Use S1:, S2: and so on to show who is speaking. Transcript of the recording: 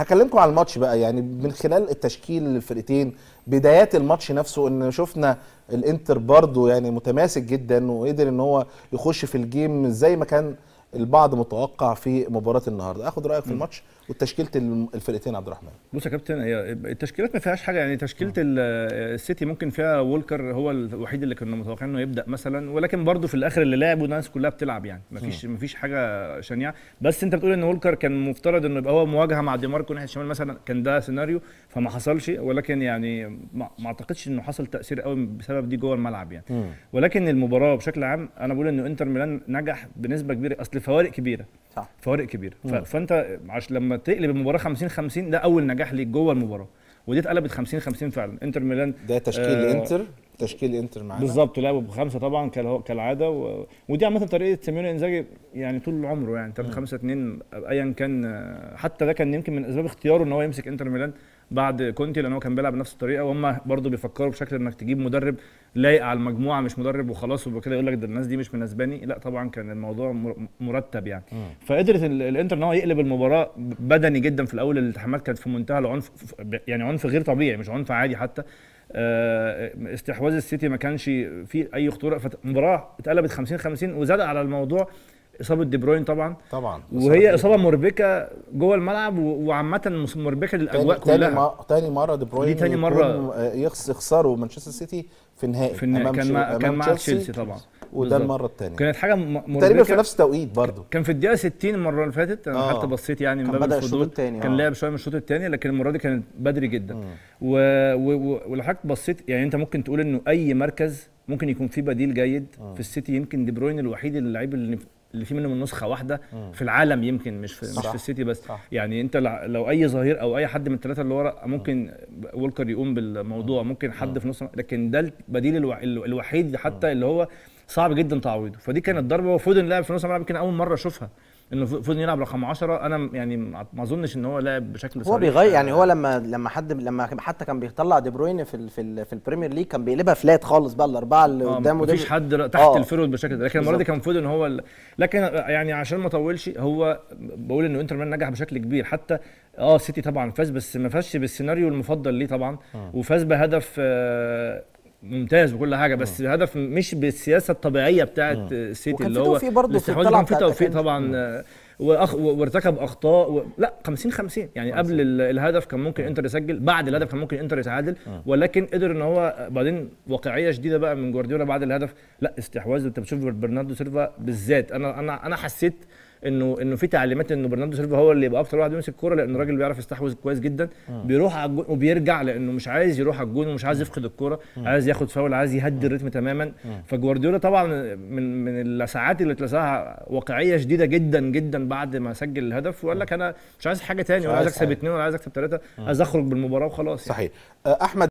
S1: هكلمكم على الماتش بقى يعني من خلال التشكيل للفرقتين بدايات الماتش نفسه ان شفنا الانتر برضه يعني متماسك جدا وقدر ان هو يخش في الجيم زي ما كان البعض متوقع في مباراه النهارده اخد رايك في الماتش وتشكيله الفرقتين عبد الرحمن بص يا كابتن هي التشكيلات ما فيهاش حاجه يعني تشكيله السيتي ممكن فيها وولكر هو الوحيد اللي كنا متوقعين انه يبدا مثلا ولكن برده في الاخر اللي لعب والناس كلها بتلعب يعني ما فيش ما فيش حاجه شنيعه بس انت بتقول ان وولكر كان مفترض انه يبقى هو مواجهه مع دي ماركو ناحيه الشمال مثلا كان ده سيناريو فما حصلش ولكن يعني ما اعتقدش انه حصل تاثير قوي بسبب دي جوه الملعب يعني م. ولكن المباراه بشكل عام انا بقول انه انتر ميلان نجح بنسبه كبيره اصل فوارق كبيره صح فوارق كبيره فانت عش لما تقلب المباراه 50 50 ده اول نجاح ليك جوه المباراه ودي اتقلبت 50 50 فعلا انتر ميلان ده تشكيل آه انتر تشكيل انتر معانا بالظبط لعبوا بخمسه طبعا كالعاده و... ودي عامه طريقه سيميون انزاجي يعني طول عمره يعني 3 5 2 ايا كان حتى ده كان يمكن من اسباب اختياره ان هو يمسك انتر ميلان بعد كونتي لان هو كان بيلعب بنفس الطريقه وهم برضو بيفكروا بشكل انك تجيب مدرب لايق على المجموعه مش مدرب وخلاص وبكده يقول لك ده الناس دي مش مناسباني لا طبعا كان الموضوع مرتب يعني فقدرت الانتر ان هو يقلب المباراه بدني جدا في الاول الالتحامات كانت في منتهى العنف يعني عنف غير طبيعي مش عنف عادي حتى آه، استحواذ السيتي ما كانش فيه اي خطوره فالمباراه اتقلبت 50 50 وزاد على الموضوع اصابه دي بروين طبعا طبعا وهي اصابه مربكه جوه الملعب وعامه مربكه للاجواء تاني كلها تاني, تاني مره دي بروين دي تاني مره آه، يخسروا مانشستر سيتي في النهائي في النهائي كان, كان مع تشيلسي طبعا وده المره الثانيه كانت حاجه مربكه تقريبا في نفس التوقيت برضه كان في الدقيقه 60 المره اللي فاتت انا آه. حتى بصيت يعني من بدا الشوط كان, كان آه. لعب شويه من الشوط الثاني لكن المره دي كانت بدري جدا ولحقت بصيت يعني انت ممكن تقول انه اي مركز ممكن يكون في بديل جيد آه. في السيتي يمكن دي بروين الوحيد اللعيب اللي اللي فيه منه من نسخه واحده مم. في العالم يمكن مش في مش في السيتي بس صح. يعني انت لو اي ظهير او اي حد من الثلاثه اللي ورا ممكن وولكر يقوم بالموضوع ممكن حد في نص لكن ده البديل الوحيد, الوحيد حتى اللي هو صعب جدا تعويضه فدي كانت ضربه وفودن لعب في نص الملعب يمكن اول مره اشوفها انه فودن يلعب رقم 10 انا يعني ما اظنش ان هو لعب بشكل هو بيغير يعني هو لما لما حد لما حتى كان بيطلع دي بروين في الـ في, الـ في البريمير ليج كان بيقلبها فلات خالص بقى الاربعه اللي آه، قدامه مفيش حد آه. تحت آه. الفيرود بشكل ده لكن المره دي كان فودن هو لكن يعني عشان ما اطولش هو بقول انه انتر ميلان نجح بشكل كبير حتى اه سيتي طبعا فاز بس ما فازش بالسيناريو المفضل ليه طبعا آه. وفاز بهدف آه ممتاز وكل حاجه بس أوه. الهدف مش بالسياسه الطبيعيه بتاعه السيتي اللي هو في برضه في في توفيق طبعا وأخ... وارتكب اخطاء و... لا 50 50 يعني خمسين. قبل الهدف كان ممكن انتر يسجل بعد الهدف كان ممكن انتر يتعادل ولكن قدر ان هو بعدين واقعيه شديده بقى من جوارديولا بعد الهدف لا استحواذ انت بتشوف برناردو سيلفا بالذات انا انا انا حسيت انه انه في تعليمات انه برناردو سيلفا هو اللي يبقى اكتر واحد بيمسك الكوره لان الراجل بيعرف يستحوذ كويس جدا م. بيروح على الجون وبيرجع لانه مش عايز يروح على الجون ومش عايز يفقد الكوره عايز ياخد فاول عايز يهدي الريتم تماما فجوارديولا طبعا من من اللسعات اللي اتلسعها واقعيه شديده جدا جدا بعد ما سجل الهدف وقال لك انا مش عايز حاجه تاني ولا عايز اكسب اثنين ولا عايز اكسب ثلاثه عايز اخرج بالمباراه وخلاص يعني. صحيح احمد